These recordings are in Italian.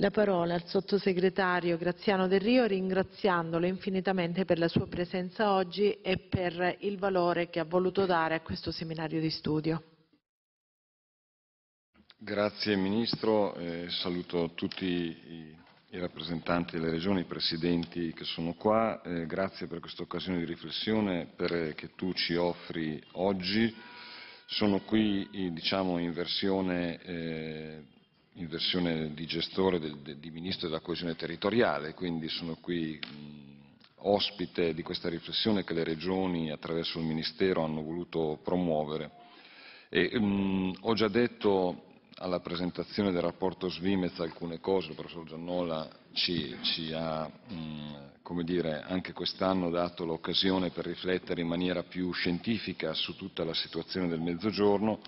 la parola al sottosegretario Graziano Del Rio ringraziandolo infinitamente per la sua presenza oggi e per il valore che ha voluto dare a questo seminario di studio. Grazie Ministro, eh, saluto tutti i, i, rappresentanti delle regioni, i presidenti che sono qua, eh, grazie per questa occasione di riflessione per, eh, che tu ci offri oggi. Sono qui diciamo, in versione eh, in versione di gestore del, del, di Ministro della Coesione Territoriale, quindi sono qui mh, ospite di questa riflessione che le regioni attraverso il Ministero hanno voluto promuovere. E, mh, ho già detto alla presentazione del rapporto Svimez alcune cose, il professor Giannola ci, ci ha, mh, come dire, anche quest'anno dato l'occasione per riflettere in maniera più scientifica su tutta la situazione del Mezzogiorno,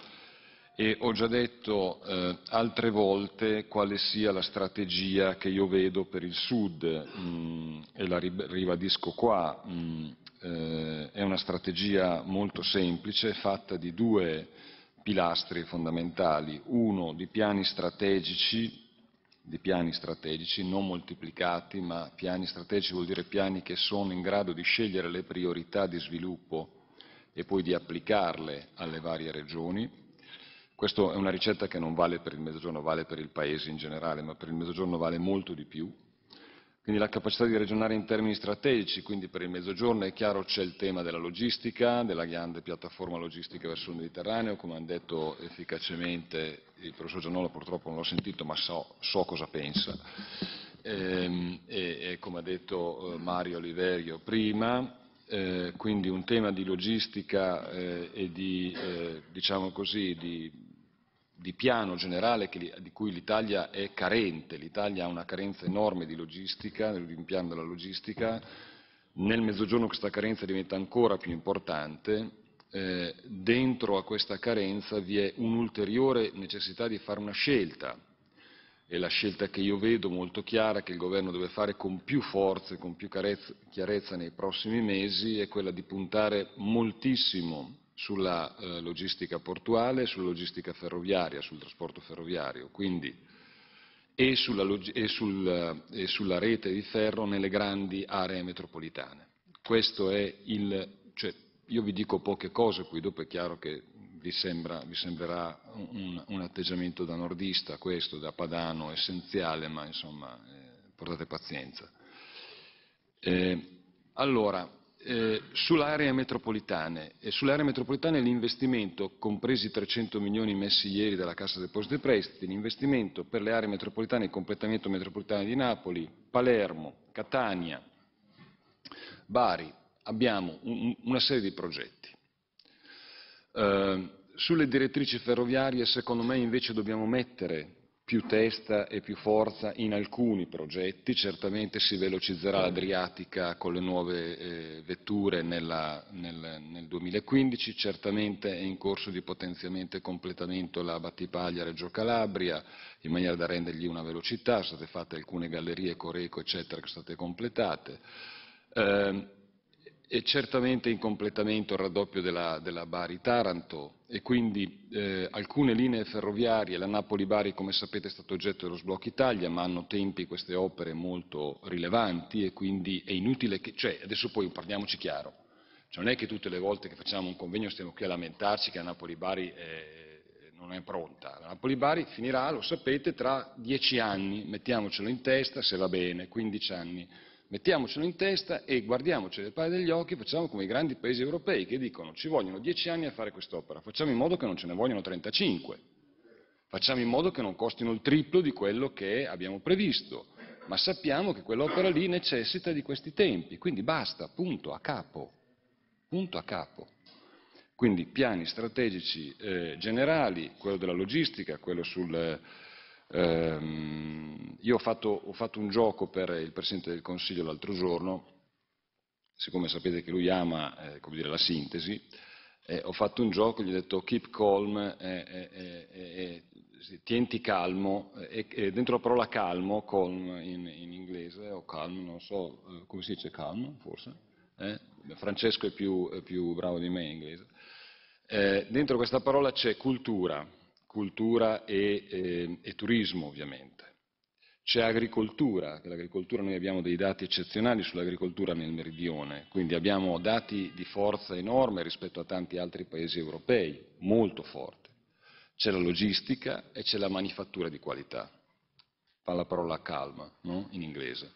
e ho già detto eh, altre volte quale sia la strategia che io vedo per il Sud mh, mm, e la ribadisco qua. Mh, mm, eh, è una strategia molto semplice, fatta di due pilastri fondamentali, uno di piani strategici, di piani strategici non moltiplicati, ma piani strategici vuol dire piani che sono in grado di scegliere le priorità di sviluppo e poi di applicarle alle varie regioni, questa è una ricetta che non vale per il Mezzogiorno, vale per il Paese in generale, ma per il Mezzogiorno vale molto di più. Quindi la capacità di ragionare in termini strategici, quindi per il Mezzogiorno è chiaro c'è il tema della logistica, della grande piattaforma logistica verso il Mediterraneo, come hanno detto efficacemente il professor Giannolo, purtroppo non l'ho sentito, ma so, so cosa pensa, ehm, e, e, come ha detto eh, Mario Oliverio prima, eh, quindi un tema di logistica eh, e di, eh, diciamo così, di di piano generale che, di cui l'Italia è carente, l'Italia ha una carenza enorme di logistica, di rimpiano della logistica, nel mezzogiorno questa carenza diventa ancora più importante, eh, dentro a questa carenza vi è un'ulteriore necessità di fare una scelta, e la scelta che io vedo molto chiara che il governo deve fare con più forza e con più chiarezza nei prossimi mesi è quella di puntare moltissimo sulla eh, logistica portuale, sulla logistica ferroviaria, sul trasporto ferroviario, quindi, e, sulla, e, sul, e sulla rete di ferro nelle grandi aree metropolitane. Questo è il, cioè, io vi dico poche cose, poi dopo è chiaro che vi, sembra, vi sembrerà un, un, atteggiamento da nordista, questo da padano essenziale, ma insomma eh, portate pazienza. Eh, allora, eh, sull'area metropolitana e sull'area metropolitana l'investimento, compresi i 300 milioni messi ieri dalla Cassa Depositi e Prestiti, l'investimento per le aree metropolitane, e il completamento metropolitano di Napoli, Palermo, Catania, Bari, abbiamo un, una serie di progetti. Eh, sulle direttrici ferroviarie secondo me invece dobbiamo mettere più testa e più forza in alcuni progetti, certamente si velocizzerà l'Adriatica con le nuove eh, vetture nella, nel, nel, 2015, certamente è in corso di potenziamento e completamento la Battipaglia Reggio Calabria, in maniera da rendergli una velocità, sono state fatte alcune gallerie, Coreco eccetera, che sono state completate. Eh, e certamente in completamento il raddoppio della, della Bari-Taranto e quindi eh, alcune linee ferroviarie, la Napoli-Bari come sapete è stata oggetto dello sblocco Italia, ma hanno tempi queste opere molto rilevanti e quindi è inutile che, cioè adesso poi parliamoci chiaro, cioè, non è che tutte le volte che facciamo un convegno stiamo qui a lamentarci che la Napoli-Bari eh, non è pronta, la Napoli-Bari finirà, lo sapete, tra dieci anni, mettiamocelo in testa se va bene, quindici anni Mettiamocelo in testa e guardiamoci le pari degli occhi, facciamo come i grandi paesi europei che dicono ci vogliono dieci anni a fare quest'opera, facciamo in modo che non ce ne vogliono 35, facciamo in modo che non costino il triplo di quello che abbiamo previsto, ma sappiamo che quell'opera lì necessita di questi tempi, quindi basta, punto a capo, punto a capo. Quindi piani strategici eh, generali, quello della logistica, quello sul... Ehm, io ho fatto, ho fatto un gioco per il Presidente del Consiglio l'altro giorno, siccome sapete che lui ama eh, dire, la sintesi, eh, ho fatto un gioco, gli ho detto keep calm, eh, eh, eh, eh tienti calmo, e, dentro la parola calmo, calm in, in, inglese, o calm, non so come si dice calm, forse, Francesco è più, è più, bravo di me in inglese, dentro questa parola c'è cultura, cultura e, eh, e turismo ovviamente. C'è agricoltura, l'agricoltura noi abbiamo dei dati eccezionali sull'agricoltura nel meridione, quindi abbiamo dati di forza enorme rispetto a tanti altri paesi europei, molto forte. C'è la logistica e c'è la manifattura di qualità, fa la parola calma no? in inglese.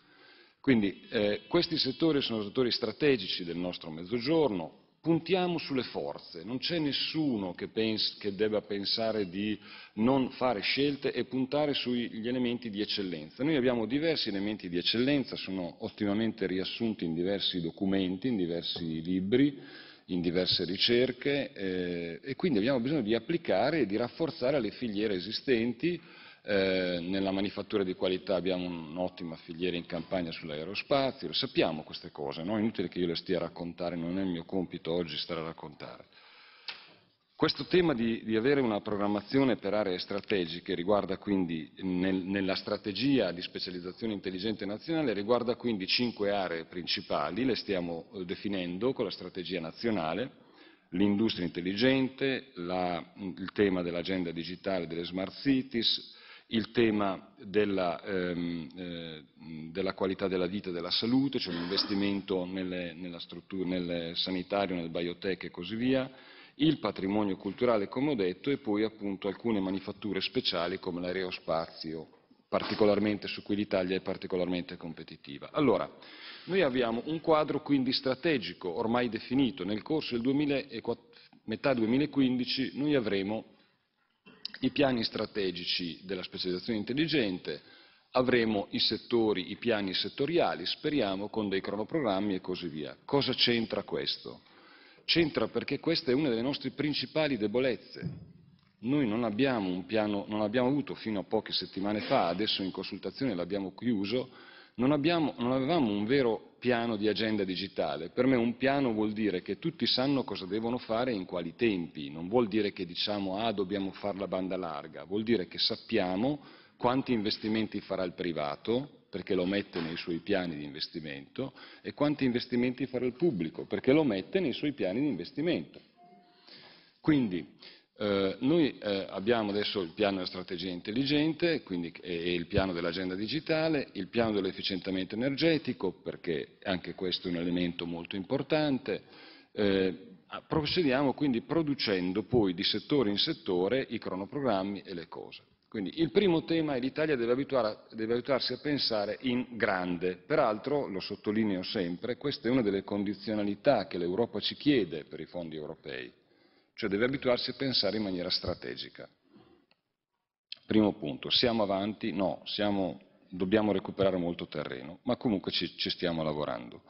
Quindi eh, questi settori sono settori strategici del nostro mezzogiorno, Puntiamo sulle forze, non c'è nessuno che, pens che debba pensare di non fare scelte e puntare sugli elementi di eccellenza. Noi abbiamo diversi elementi di eccellenza, sono ottimamente riassunti in diversi documenti, in diversi libri, in diverse ricerche eh, e quindi abbiamo bisogno di applicare e di rafforzare le filiere esistenti eh, nella manifattura di qualità abbiamo un'ottima filiera in campagna sull'aerospazio, sappiamo queste cose, no? è inutile che io le stia a raccontare, non è il mio compito oggi stare a raccontare. Questo tema di, di avere una programmazione per aree strategiche riguarda quindi, nel, nella strategia di specializzazione intelligente nazionale, riguarda quindi cinque aree principali, le stiamo eh, definendo con la strategia nazionale, l'industria intelligente, la, il tema dell'agenda digitale delle smart cities, il tema della, ehm, eh, della, qualità della vita e della salute, cioè l'investimento nel sanitario, nel biotech e così via, il patrimonio culturale, come ho detto, e poi appunto alcune manifatture speciali come l'aerospazio, particolarmente su cui l'Italia è particolarmente competitiva. Allora, noi abbiamo un quadro quindi strategico ormai definito, nel corso del 2004, metà 2015 noi avremo i piani strategici della specializzazione intelligente, avremo i settori, i piani settoriali, speriamo con dei cronoprogrammi e così via. Cosa c'entra questo? C'entra perché questa è una delle nostre principali debolezze. Noi non abbiamo, un piano, non abbiamo avuto fino a poche settimane fa, adesso in consultazione l'abbiamo chiuso, non, abbiamo, non avevamo un vero piano di agenda digitale. Per me un piano vuol dire che tutti sanno cosa devono fare e in quali tempi, non vuol dire che diciamo ah dobbiamo fare la banda larga, vuol dire che sappiamo quanti investimenti farà il privato, perché lo mette nei suoi piani di investimento, e quanti investimenti farà il pubblico, perché lo mette nei suoi piani di investimento. Quindi eh, noi eh, abbiamo adesso il piano della strategia intelligente quindi, e, e, il piano dell'agenda digitale, il piano dell'efficientamento energetico perché anche questo è un elemento molto importante. Eh, procediamo quindi producendo poi di settore in settore i cronoprogrammi e le cose. Quindi il primo tema è l'Italia deve, deve abituarsi a pensare in grande, peraltro lo sottolineo sempre, questa è una delle condizionalità che l'Europa ci chiede per i fondi europei cioè deve abituarsi a pensare in maniera strategica. Primo punto, siamo avanti? No, siamo, dobbiamo recuperare molto terreno, ma comunque ci, ci stiamo lavorando.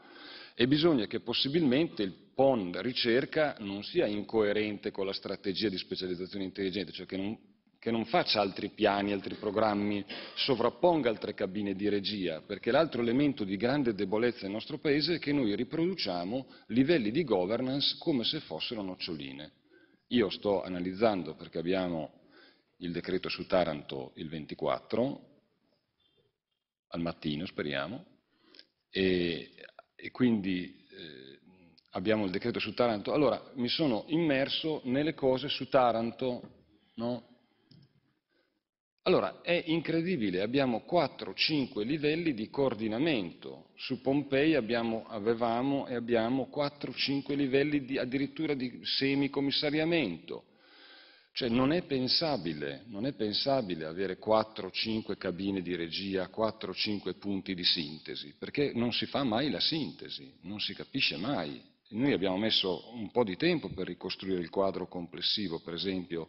E bisogna che possibilmente il PON ricerca non sia incoerente con la strategia di specializzazione intelligente, cioè che non, che non faccia altri piani, altri programmi, sovrapponga altre cabine di regia, perché l'altro elemento di grande debolezza del nostro Paese è che noi riproduciamo livelli di governance come se fossero noccioline io sto analizzando, perché abbiamo il decreto su Taranto il 24, al mattino speriamo, e, e quindi eh, abbiamo il decreto su Taranto. Allora, mi sono immerso nelle cose su Taranto, no? Allora, è incredibile, abbiamo 4-5 livelli di coordinamento. Su Pompei abbiamo, avevamo e abbiamo 4-5 livelli di, addirittura di semicommissariamento. Cioè non è pensabile, non è pensabile avere 4-5 cabine di regia, 4-5 punti di sintesi, perché non si fa mai la sintesi, non si capisce mai. Noi abbiamo messo un po' di tempo per ricostruire il quadro complessivo, per esempio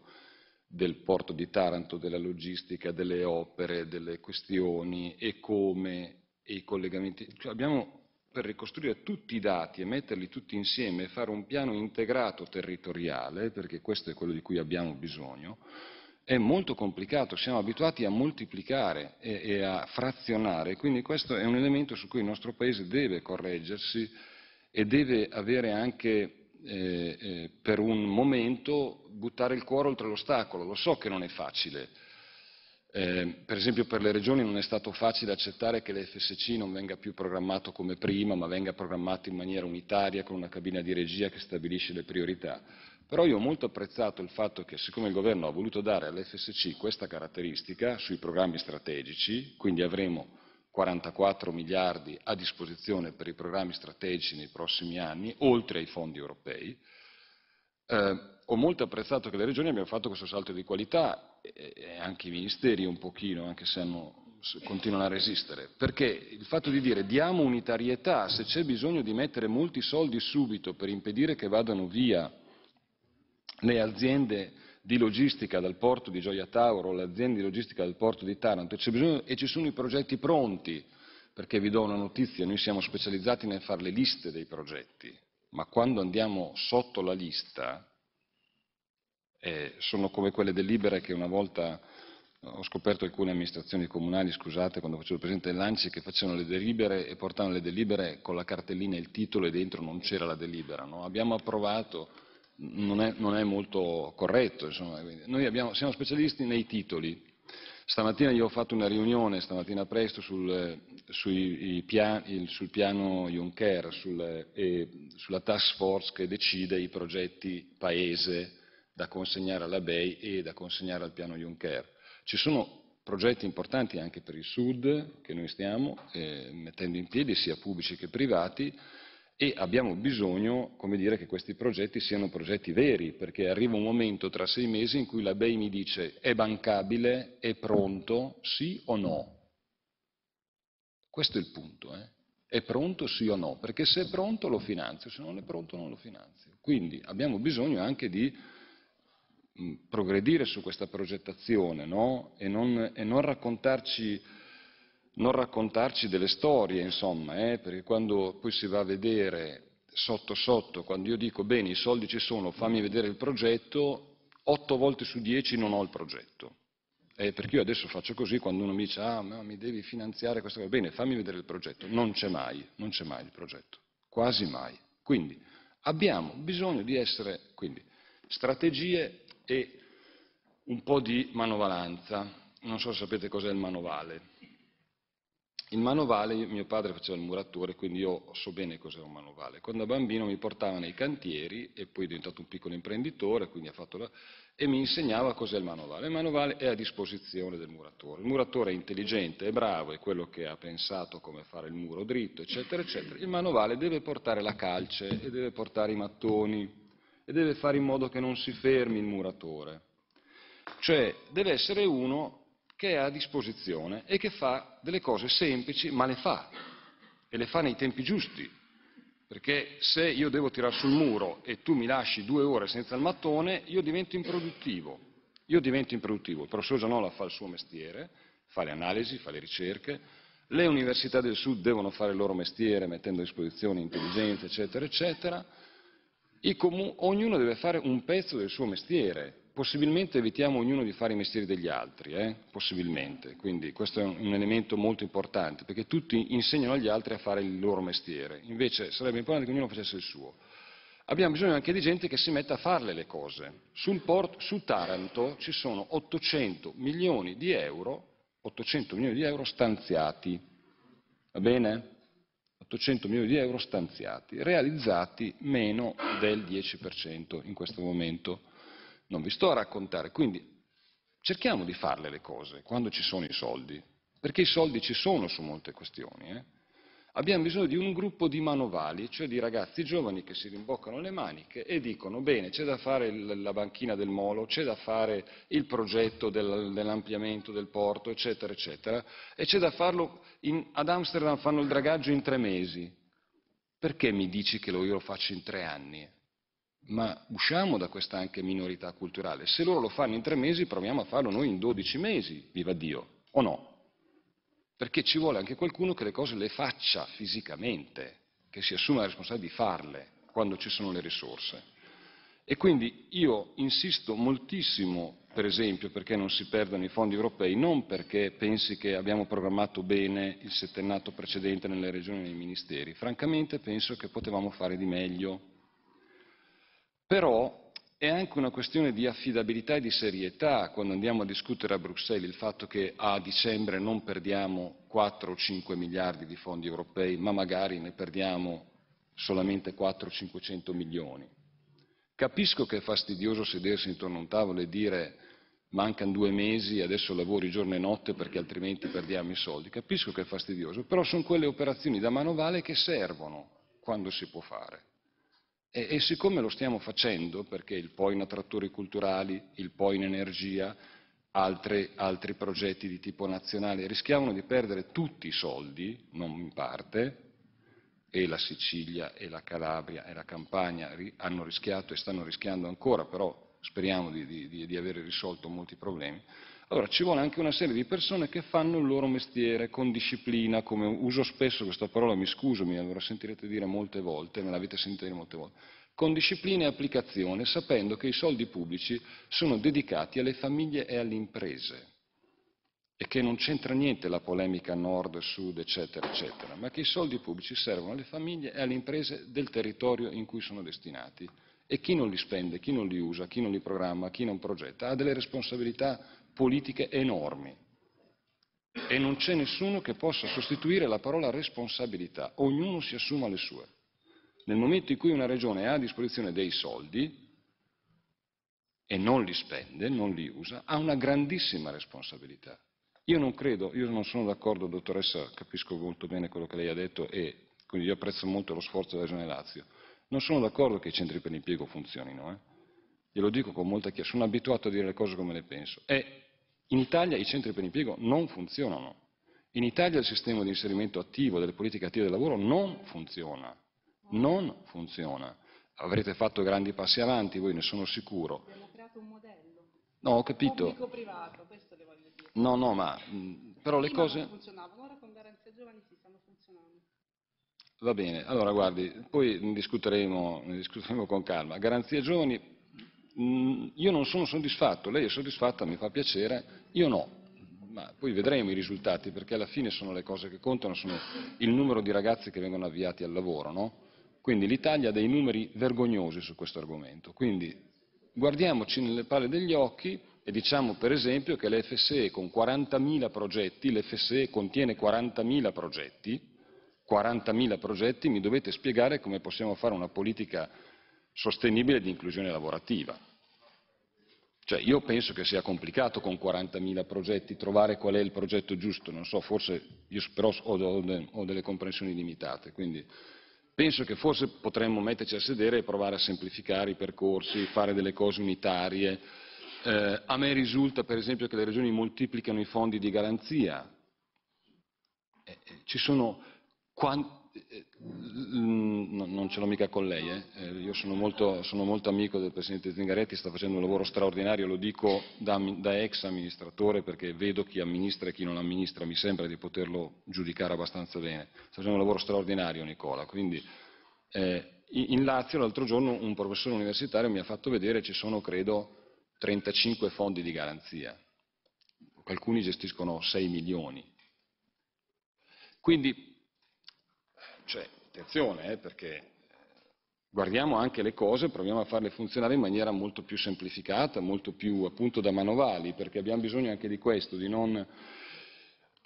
del porto di Taranto, della logistica, delle opere, delle questioni e come e i collegamenti. Cioè abbiamo per ricostruire tutti i dati e metterli tutti insieme e fare un piano integrato territoriale, perché questo è quello di cui abbiamo bisogno, è molto complicato, siamo abituati a moltiplicare e, e, a frazionare, quindi questo è un elemento su cui il nostro Paese deve correggersi e deve avere anche eh, eh, per un momento buttare il cuore oltre l'ostacolo. Lo so che non è facile. Eh, per esempio per le regioni non è stato facile accettare che l'FSC non venga più programmato come prima, ma venga programmato in maniera unitaria con una cabina di regia che stabilisce le priorità. Però io ho molto apprezzato il fatto che, siccome il governo ha voluto dare all'FSC questa caratteristica sui programmi strategici, quindi avremo 44 miliardi a disposizione per i programmi strategici nei prossimi anni, oltre ai fondi europei. Eh, ho molto apprezzato che le regioni abbiano fatto questo salto di qualità e, anche i ministeri un pochino, anche se hanno continuano a resistere, perché il fatto di dire diamo unitarietà, se c'è bisogno di mettere molti soldi subito per impedire che vadano via le aziende di logistica dal porto di Gioia Tauro, le aziende di logistica dal porto di Taranto, bisogno, e ci sono i progetti pronti, perché vi do una notizia, noi siamo specializzati nel fare le liste dei progetti, ma quando andiamo sotto la lista, eh, sono come quelle delibere che una volta eh, ho scoperto alcune amministrazioni comunali, scusate, quando facevo il presidente Lanci, che facevano le delibere e portavano le delibere con la cartellina e il titolo e dentro non c'era la delibera. No? Abbiamo approvato non è, non è molto corretto. Insomma. Noi abbiamo, siamo specialisti nei titoli. Stamattina io ho fatto una riunione, stamattina presto, sul, sui, pian, il, sul piano Juncker, sul, eh, sulla task force che decide i progetti paese da consegnare alla BEI e da consegnare al piano Juncker. Ci sono progetti importanti anche per il Sud che noi stiamo eh, mettendo in piedi, sia pubblici che privati, e abbiamo bisogno, come dire, che questi progetti siano progetti veri, perché arriva un momento tra sei mesi in cui la BEI mi dice è bancabile, è pronto, sì o no. Questo è il punto, eh? è pronto sì o no, perché se è pronto lo finanzio, se non è pronto non lo finanzio. Quindi abbiamo bisogno anche di progredire su questa progettazione no? e, non, e non raccontarci non raccontarci delle storie, insomma, eh? perché quando poi si va a vedere sotto sotto, quando io dico bene i soldi ci sono, fammi vedere il progetto, otto volte su dieci non ho il progetto. Eh, perché io adesso faccio così quando uno mi dice ah ma mi devi finanziare questa cosa, bene fammi vedere il progetto, non c'è mai, non c'è mai il progetto, quasi mai. Quindi abbiamo bisogno di essere, quindi, strategie e un po' di manovalanza, non so se sapete cos'è il manovale il manovale mio padre faceva il muratore, quindi io so bene cos'è un manovale. Quando da bambino mi portava nei cantieri e poi è diventato un piccolo imprenditore, la... e mi insegnava cos'è il manovale. Il manovale è a disposizione del muratore. Il muratore è intelligente, è bravo, è quello che ha pensato come fare il muro dritto, eccetera, eccetera. Il manovale deve portare la calce e deve portare i mattoni e deve fare in modo che non si fermi il muratore. Cioè deve essere uno che è a disposizione e che fa delle cose semplici, ma le fa, e le fa nei tempi giusti. Perché se io devo tirare sul muro e tu mi lasci due ore senza il mattone, io divento improduttivo. Io divento improduttivo. Il professor Gianola fa il suo mestiere, fa le analisi, fa le ricerche, le università del Sud devono fare il loro mestiere mettendo a disposizione intelligenze, eccetera, eccetera. Comu- ognuno deve fare un pezzo del suo mestiere, Possibilmente evitiamo ognuno di fare i mestieri degli altri, eh? possibilmente, quindi questo è un elemento molto importante, perché tutti insegnano agli altri a fare il loro mestiere, invece sarebbe importante che ognuno facesse il suo. Abbiamo bisogno anche di gente che si metta a farle le cose. Port, su Taranto ci sono 800 milioni di euro, 800 milioni di euro stanziati, va bene? 800 milioni di euro stanziati, realizzati meno del 10% in questo momento non vi sto a raccontare. Quindi cerchiamo di farle le cose quando ci sono i soldi, perché i soldi ci sono su molte questioni. Eh? Abbiamo bisogno di un gruppo di manovali, cioè di ragazzi giovani che si rimboccano le maniche e dicono bene, c'è da fare la banchina del molo, c'è da fare il progetto dell'ampliamento del porto, eccetera, eccetera, e c'è da farlo, in, ad Amsterdam fanno il dragaggio in tre mesi. Perché mi dici che lo io lo faccio in tre anni? ma usciamo da questa anche minorità culturale. Se loro lo fanno in tre mesi, proviamo a farlo noi in dodici mesi, viva Dio, o no? Perché ci vuole anche qualcuno che le cose le faccia fisicamente, che si assuma la responsabilità di farle quando ci sono le risorse. E quindi io insisto moltissimo, per esempio, perché non si perdano i fondi europei, non perché pensi che abbiamo programmato bene il settennato precedente nelle regioni e nei ministeri, francamente penso che potevamo fare di meglio però è anche una questione di affidabilità e di serietà quando andiamo a discutere a Bruxelles il fatto che a dicembre non perdiamo 4 o 5 miliardi di fondi europei, ma magari ne perdiamo solamente 4 o 500 milioni. Capisco che è fastidioso sedersi intorno a un tavolo e dire mancano due mesi, adesso lavori giorno e notte perché altrimenti perdiamo i soldi. Capisco che è fastidioso, però sono quelle operazioni da manovale che servono quando si può fare. E, e siccome lo stiamo facendo, perché il POI in attrattori culturali, il POI in energia, Altri, altri progetti di tipo nazionale. Rischiavano di perdere tutti i soldi, non in parte, e la Sicilia e la Calabria e la Campania hanno rischiato e stanno rischiando ancora, però speriamo di, di, di aver risolto molti problemi, allora ci vuole anche una serie di persone che fanno il loro mestiere con disciplina, come uso spesso questa parola, mi scuso, mi la sentirete dire molte volte, me l'avete sentita dire molte volte, con disciplina e applicazione, sapendo che i soldi pubblici sono dedicati alle famiglie e alle imprese e che non c'entra niente la polemica nord, sud, eccetera, eccetera, ma che i soldi pubblici servono alle famiglie e alle imprese del territorio in cui sono destinati e chi non li spende, chi non li usa, chi non li programma, chi non progetta, ha delle responsabilità politiche enormi. E non c'è nessuno che possa sostituire la parola responsabilità, ognuno si assuma le sue. Nel momento in cui una regione ha a disposizione dei soldi e non li spende, non li usa, ha una grandissima responsabilità. Io non credo, io non sono d'accordo, dottoressa, capisco molto bene quello che lei ha detto e quindi io apprezzo molto lo sforzo della Regione Lazio. Non sono d'accordo che i centri per l'impiego funzionino, eh? glielo dico con molta chiarezza, sono abituato a dire le cose come le penso. E in Italia i centri per l'impiego non funzionano. In Italia il sistema di inserimento attivo delle politiche attive del lavoro non funziona. Non funziona. Avrete fatto grandi passi avanti, voi ne sono sicuro. Abbiamo creato un modello. No, ho capito. Pubblico-privato, questo le voglio dire. No, no, ma mm, però Prima le cose... non funzionavano, ora con garanzia giovani si stanno funzionando. Va bene, allora guardi, poi ne discuteremo, ne discuteremo con calma. Garanzia giovani, mh, mm, io non sono soddisfatto, lei è soddisfatta, mi fa piacere, io no, ma poi vedremo i risultati perché alla fine sono le cose che contano, sono il numero di ragazzi che vengono avviati al lavoro, no? Quindi l'Italia ha dei numeri vergognosi su questo argomento, quindi guardiamoci nelle palle degli occhi e diciamo per esempio che l'FSE con 40.000 progetti, l'FSE contiene 40.000 progetti, 40.000 progetti, mi dovete spiegare come possiamo fare una politica sostenibile di inclusione lavorativa. Cioè, io penso che sia complicato con 40.000 progetti trovare qual è il progetto giusto, non so, forse io però ho, ho delle comprensioni limitate, quindi penso che forse potremmo metterci a sedere e provare a semplificare i percorsi, fare delle cose unitarie. Eh, a me risulta per esempio che le regioni moltiplicano i fondi di garanzia. Eh, eh, Quant... Eh, mm, non ce l'ho mica con lei, eh. io sono molto, sono molto, amico del Presidente Zingaretti, sta facendo un lavoro straordinario, lo dico da, da, ex amministratore perché vedo chi amministra e chi non amministra, mi sembra di poterlo giudicare abbastanza bene, sta facendo un lavoro straordinario Nicola, quindi eh, in Lazio l'altro giorno un professore universitario mi ha fatto vedere ci sono credo 35 fondi di garanzia, alcuni gestiscono 6 milioni, quindi cioè, attenzione, eh, perché eh, guardiamo anche le cose, proviamo a farle funzionare in maniera molto più semplificata, molto più appunto da manovali, perché abbiamo bisogno anche di questo, di non...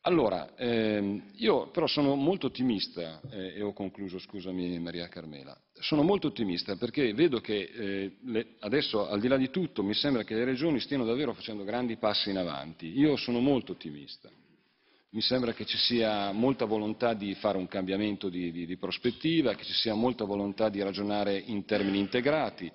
Allora, ehm, io però sono molto ottimista, eh, e ho concluso, scusami Maria Carmela, sono molto ottimista perché vedo che eh, le, adesso, al di là di tutto, mi sembra che le regioni stiano davvero facendo grandi passi in avanti. Io sono molto ottimista mi sembra che ci sia molta volontà di fare un cambiamento di, di, di prospettiva, che ci sia molta volontà di ragionare in termini integrati.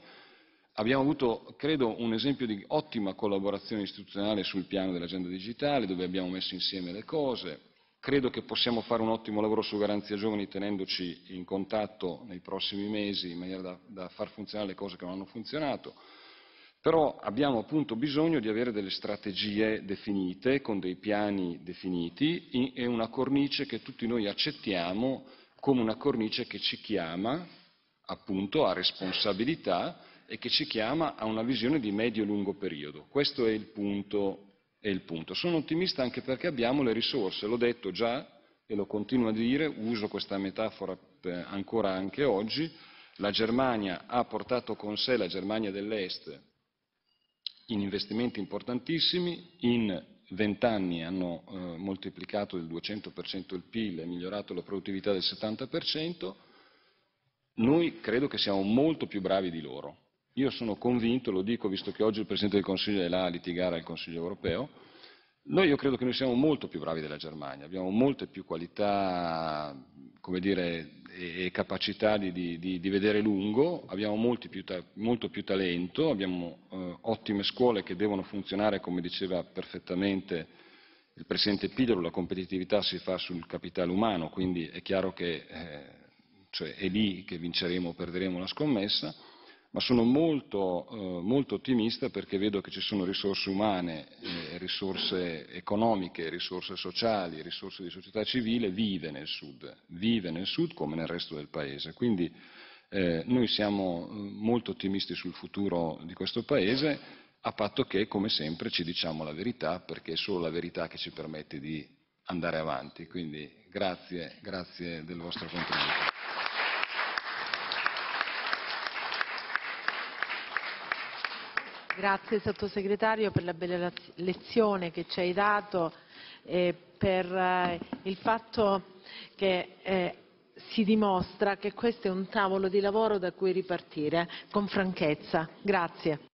Abbiamo avuto, credo, un esempio di ottima collaborazione istituzionale sul piano dell'agenda digitale, dove abbiamo messo insieme le cose. Credo che possiamo fare un ottimo lavoro su Garanzia Giovani tenendoci in contatto nei prossimi mesi in maniera da, da far funzionare le cose che non hanno funzionato. Però abbiamo appunto bisogno di avere delle strategie definite, con dei piani definiti e una cornice che tutti noi accettiamo come una cornice che ci chiama appunto a responsabilità e che ci chiama a una visione di medio e lungo periodo. Questo è il punto. È il punto. Sono ottimista anche perché abbiamo le risorse, l'ho detto già e lo continuo a dire, uso questa metafora eh, ancora anche oggi, la Germania ha portato con sé, la Germania dell'Est, in investimenti importantissimi, in vent'anni hanno eh, moltiplicato del 200% il PIL e migliorato la produttività del 70%, noi credo che siamo molto più bravi di loro. Io sono convinto, lo dico visto che oggi il Presidente del Consiglio è là a litigare al Consiglio europeo, noi io credo che noi siamo molto più bravi della Germania, abbiamo molte più qualità, come dire, e, capacità di, di, di, vedere lungo, abbiamo più molto più talento, abbiamo eh, ottime scuole che devono funzionare, come diceva perfettamente il Presidente Pigliolo, la competitività si fa sul capitale umano, quindi è chiaro che eh, cioè è lì che vinceremo o perderemo la scommessa, ma sono molto, eh, molto, ottimista perché vedo che ci sono risorse umane, eh, risorse economiche, risorse sociali, risorse di società civile, vive nel Sud, vive nel Sud come nel resto del Paese. Quindi eh, noi siamo eh, molto ottimisti sul futuro di questo Paese, a patto che, come sempre, ci diciamo la verità, perché è solo la verità che ci permette di andare avanti. Quindi grazie, grazie del vostro contributo. Grazie sottosegretario per la bella lezione che ci hai dato e per eh, il fatto che eh, si dimostra che questo è un tavolo di lavoro da cui ripartire eh, con franchezza. Grazie.